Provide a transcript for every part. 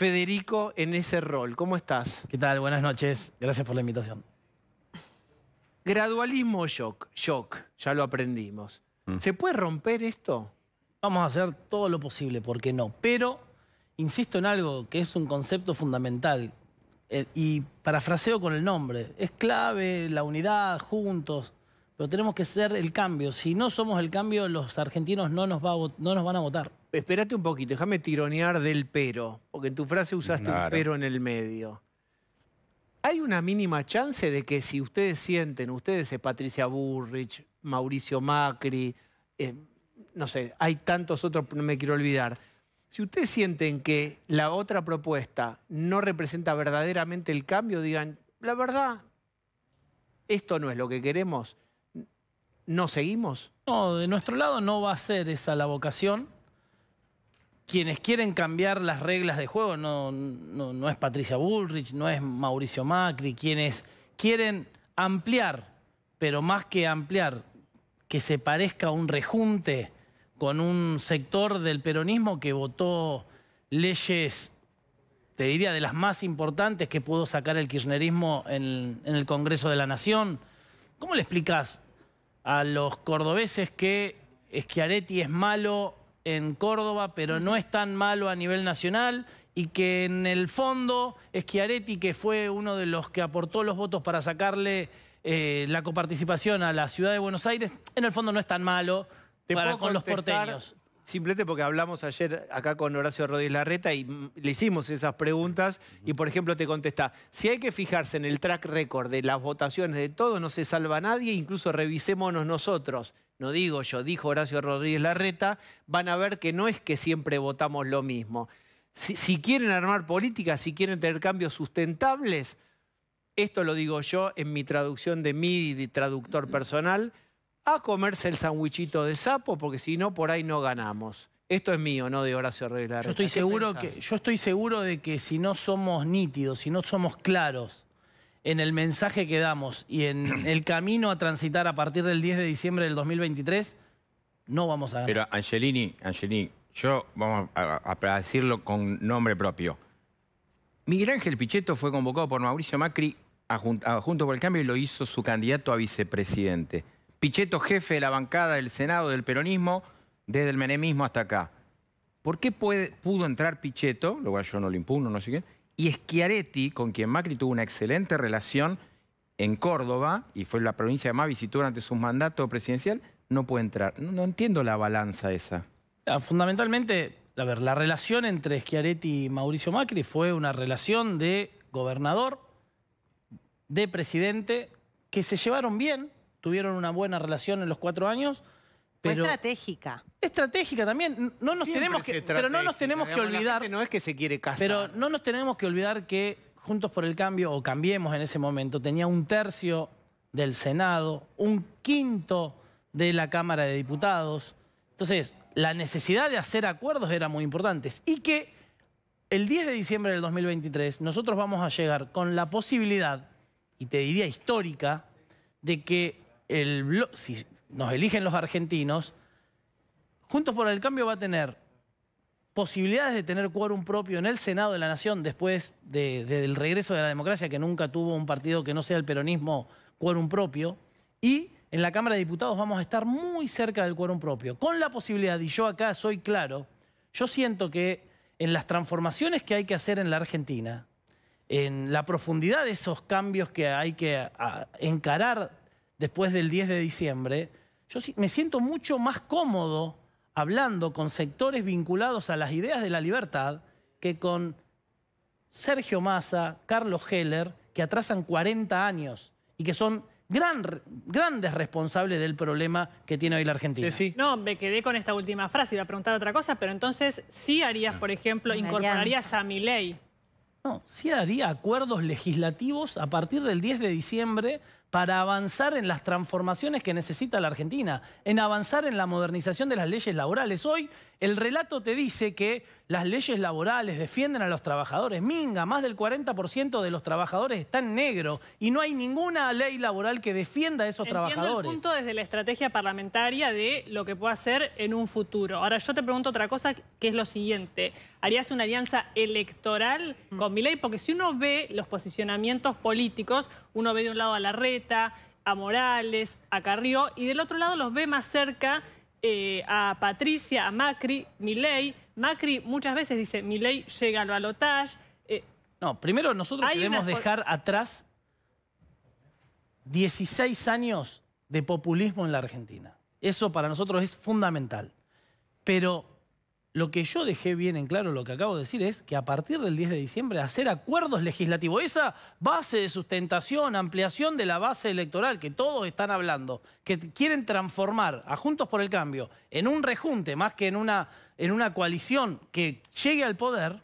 Federico en ese rol. ¿Cómo estás? ¿Qué tal? Buenas noches. Gracias por la invitación. Gradualismo shock, shock, ya lo aprendimos. Mm. ¿Se puede romper esto? Vamos a hacer todo lo posible, ¿por qué no. Pero insisto en algo que es un concepto fundamental eh, y parafraseo con el nombre. Es clave la unidad, juntos, pero tenemos que ser el cambio. Si no somos el cambio, los argentinos no nos, no nos van a votar espérate un poquito, déjame tironear del pero, porque en tu frase usaste un pero en el medio. ¿Hay una mínima chance de que si ustedes sienten, ustedes, es eh, Patricia Burrich, Mauricio Macri, eh, no sé, hay tantos otros, no me quiero olvidar, si ustedes sienten que la otra propuesta no representa verdaderamente el cambio, digan, la verdad, esto no es lo que queremos, ¿no seguimos? No, de nuestro lado no va a ser esa la vocación quienes quieren cambiar las reglas de juego no, no, es Patricia Bullrich, no es Mauricio Macri, quienes quieren ampliar, pero más que ampliar, que se parezca a un rejunte con un sector del peronismo que votó leyes, te diría, de las más importantes que pudo sacar el kirchnerismo en, en el Congreso de la Nación. ¿Cómo le explicas a los cordobeses que Schiaretti es malo en Córdoba, pero no es tan malo a nivel nacional y que en el fondo Schiaretti, que fue uno de los que aportó los votos para sacarle eh, la coparticipación a la ciudad de Buenos Aires, en el fondo no es tan malo para, con los porteños simplemente porque hablamos ayer acá con Horacio Rodríguez Larreta y mm, le hicimos esas preguntas y, por ejemplo, te contesta, si hay que fijarse en el track record de las votaciones de todos, no se salva nadie, incluso revisémonos nosotros. No digo yo, dijo Horacio Rodríguez Larreta, van a ver que no es que siempre votamos lo mismo. Si, quieren armar políticas, si quieren tener cambios sustentables, esto lo digo yo en mi traducción de mi traductor personal, a comerse el sandwichito de sapo, porque si no, por ahí no ganamos. Esto es mío, no de Horacio se Yo estoy, seguro yo estoy seguro de que si no somos nítidos, si no somos claros en el mensaje que damos y en el camino a transitar a partir del 10 de diciembre del 2023, no vamos a ganar. Pero Angelini, Angelini, yo vamos a, decirlo con nombre propio. Miguel Ángel Pichetto fue convocado por Mauricio Macri Junto por el Cambio y lo hizo su candidato a vicepresidente. Pichetto, jefe de la bancada del Senado del peronismo, desde el menemismo hasta acá. ¿Por qué pudo entrar Pichetto, lo cual yo no lo impugno, no sé qué, y Schiaretti, con quien Macri tuvo una excelente relación en Córdoba, y fue la provincia que más visitó durante su mandato presidencial, no puede entrar? No, entiendo la balanza esa. Ah, fundamentalmente, a ver, la relación entre Schiaretti y Mauricio Macri fue una relación de gobernador, de presidente, que se llevaron bien, tuvieron una buena relación en los cuatro años. estratégica. Estratégica también. No nos tenemos que, pero no nos tenemos que olvidar. no es que se quiere casar. Pero no nos tenemos que olvidar que Juntos por el Cambio, o Cambiemos en ese momento, tenía un tercio del Senado, un quinto de la Cámara de Diputados. Entonces, la necesidad de hacer acuerdos era muy importante. Y que el 10 de diciembre del 2023 nosotros vamos a llegar con la posibilidad, y te diría histórica, de que el si nos eligen los argentinos, Juntos por el Cambio va a tener posibilidades de tener quórum propio en el Senado de la Nación después del regreso de la democracia, que nunca tuvo un partido que no sea el peronismo quórum propio, y en la Cámara de Diputados vamos a estar muy cerca del quórum propio, con la posibilidad, y yo acá soy claro, yo siento que en las transformaciones que hay que hacer en la Argentina, en la profundidad de esos cambios que hay que encarar después del 10 de diciembre, yo me siento mucho más cómodo hablando con sectores vinculados a las ideas de la libertad que con Sergio Massa, Carlos Heller, que atrasan 40 años y que son grandes responsables del problema que tiene hoy la Argentina. No, me quedé con esta última frase, iba a preguntar otra cosa, pero entonces sí harías, por ejemplo, incorporarías a mi ley. No, sí haría acuerdos legislativos a partir del 10 de diciembre para avanzar en las transformaciones que necesita la Argentina, en avanzar en la modernización de las leyes laborales. Hoy el relato te dice que las leyes laborales defienden a los trabajadores. Minga, más del 40% de los trabajadores están negros y no hay ninguna ley laboral que defienda a esos Entiendo trabajadores. El punto desde la estrategia parlamentaria de lo que pueda hacer en un futuro. Ahora yo te pregunto otra cosa que es lo siguiente. ¿Harías una alianza electoral mm. con ley? Porque si uno ve los posicionamientos políticos, uno ve de un lado a Larreta, a Morales, a Carrió, y del otro lado los ve más cerca eh, a Patricia, a Macri, Milei. Macri muchas veces dice, Milei llega al balotaje. Eh, no, primero nosotros queremos dejar atrás 16 años de populismo en la Argentina. Eso para nosotros es fundamental. Pero lo que yo dejé bien en claro, lo que acabo de decir, es que a partir del 10 de diciembre hacer acuerdos legislativos, esa base de sustentación, ampliación de la base electoral que todos están hablando, que quieren transformar a Juntos por el Cambio en un rejunte más que en una, en una coalición que llegue al poder,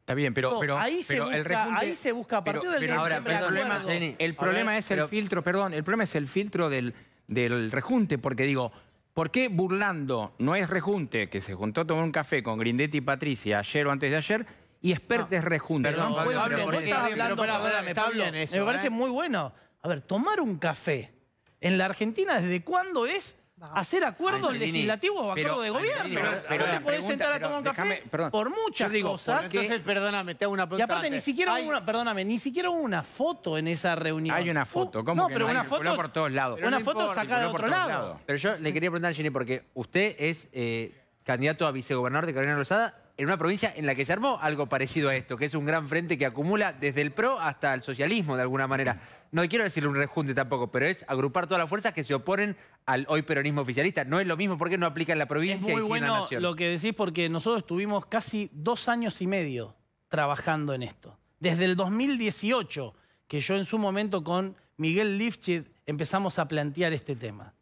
Está bien, pero, oh, ahí, se busca, ahí se busca a partir del 10 de diciembre... el problema, el problema es el filtro, perdón, el problema es el filtro del, del rejunte, porque digo, ¿Por qué burlando no es rejunte, que se juntó a tomar un café con Grindetti y Patricia ayer o antes de ayer, y expertes es rejunte? Perdón, no, Pablo, estás hablando, me parece ¿eh? muy bueno. A ver, tomar un café en la Argentina, ¿desde cuándo es hacer acuerdos legislativos o acuerdos de gobierno. no te podés sentar a tomar un café por muchas cosas. entonces, perdóname, te hago una pregunta. Y aparte, ni siquiera una, perdóname, ni siquiera hubo una foto en esa reunión. Hay una foto, uh, ¿cómo no, que pero Una foto, por todos lados. una foto sacada de otro lado. Pero yo le quería preguntar a Jenny, porque usted es eh, candidato a vicegobernador de Carolina Rosada en una provincia en la que se armó algo parecido a esto, que es un gran frente que acumula desde el PRO hasta el socialismo, de alguna manera. No quiero decir un rejunte tampoco, pero es agrupar todas las fuerzas que se oponen al hoy peronismo oficialista. No es lo mismo porque no aplica en la provincia y bueno en la nación. lo que decís porque nosotros estuvimos casi dos años y medio trabajando en esto. Desde el 2018, que yo en su momento con Miguel Lifchit empezamos a plantear este tema.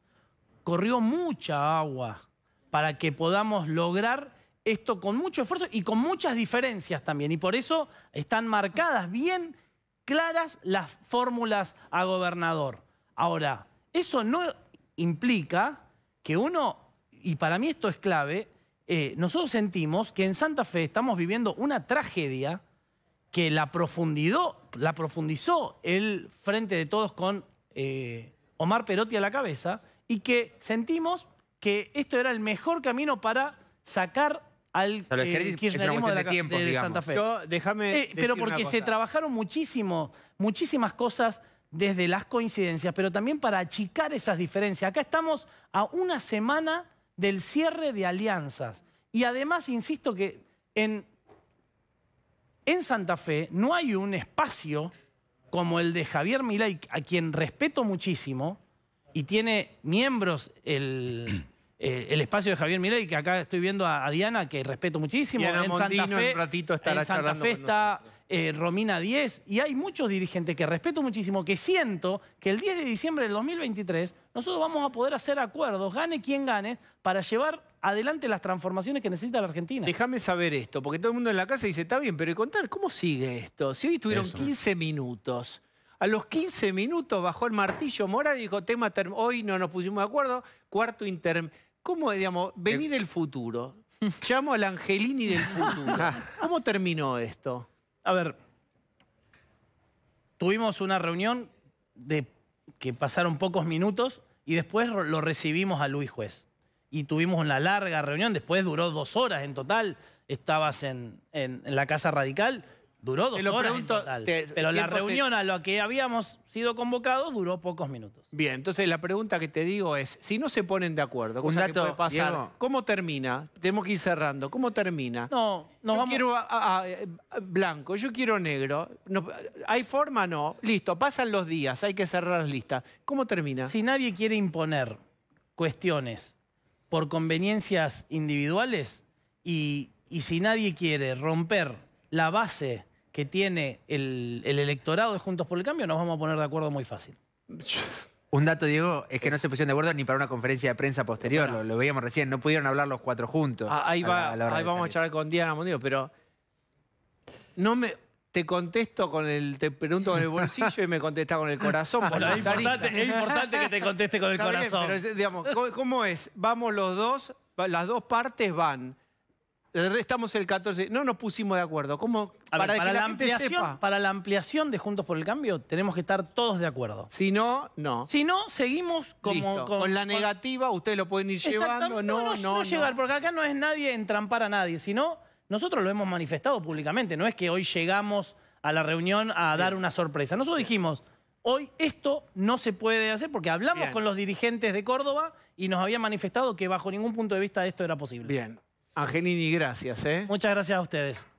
Corrió mucha agua para que podamos lograr esto con mucho esfuerzo y con muchas diferencias también. Y por eso están marcadas bien claras las fórmulas a gobernador. Ahora, eso no implica que uno, y para mí esto es clave, eh, nosotros sentimos que en Santa Fe estamos viviendo una tragedia que la, profundizó, la profundizó el Frente de Todos con eh, Omar Perotti a la cabeza y que sentimos que esto era el mejor camino para sacar al eh, kirchnerismo de, Santa Fe. Eh, pero porque se trabajaron muchísimo, muchísimas cosas desde las coincidencias, pero también para achicar esas diferencias. Acá estamos a una semana del cierre de alianzas. Y además, insisto que en, en Santa Fe no hay un espacio como el de Javier Milay, a quien respeto muchísimo, y tiene miembros el, eh, el espacio de Javier Milei, que acá estoy viendo a, Diana, que respeto muchísimo. en Santa Fe, en ratito estará en Santa Fe está eh, Romina 10, y hay muchos dirigentes que respeto muchísimo, que siento que el 10 de diciembre del 2023 nosotros vamos a poder hacer acuerdos, gane quien gane, para llevar adelante las transformaciones que necesita la Argentina. Déjame saber esto, porque todo el mundo en la casa dice, está bien, pero contar, ¿cómo sigue esto? Si hoy estuvieron 15 minutos... A los 15 minutos bajó el martillo Morán y dijo, tema hoy no nos pusimos de acuerdo, cuarto inter ¿Cómo, digamos, vení eh, del futuro? Llamo al Angelini del futuro. ¿Cómo terminó esto? A ver, tuvimos una reunión de que pasaron pocos minutos y después lo recibimos a Luis Juez. Y tuvimos una larga reunión, después duró dos horas en total, estabas en la Casa Radical Duró dos horas pero la reunión a la que habíamos sido convocados duró pocos minutos. Bien, entonces la pregunta que te digo es, si no se ponen de acuerdo, cosa que ¿cómo termina? Tenemos que ir cerrando. ¿Cómo termina? No, no yo quiero eh, blanco, yo quiero negro. No, ¿Hay forma? No. Listo, pasan los días, hay que cerrar las listas. ¿Cómo termina? Si nadie quiere imponer cuestiones por conveniencias individuales y, y si nadie quiere romper la base que tiene el, electorado de Juntos por el Cambio, nos vamos a poner de acuerdo muy fácil. Un dato, Diego, es que no se pusieron de acuerdo ni para una conferencia de prensa posterior, lo, veíamos recién, no pudieron hablar los cuatro juntos. Ah, ahí ahí vamos a charlar con Diana Mondino, pero no me, te contesto con el, te pregunto con el bolsillo y me contesta con el corazón. es, importante, que te conteste con el corazón. pero, digamos, ¿cómo, es? Vamos los dos, las dos partes van. Estamos el 14. No nos pusimos de acuerdo. ¿Cómo? para, que la, ampliación, para la ampliación de Juntos por el Cambio tenemos que estar todos de acuerdo. Si no, no. Si no, seguimos como... Con, la negativa, ustedes lo pueden ir llevando. No, no, no, no llegar, porque acá no es nadie entrampar a nadie, sino nosotros lo hemos manifestado públicamente. No es que hoy llegamos a la reunión a dar una sorpresa. Nosotros dijimos, hoy esto no se puede hacer porque hablamos con los dirigentes de Córdoba y nos había manifestado que bajo ningún punto de vista esto era posible. Bien. Angelini, gracias. ¿eh? Muchas gracias a ustedes.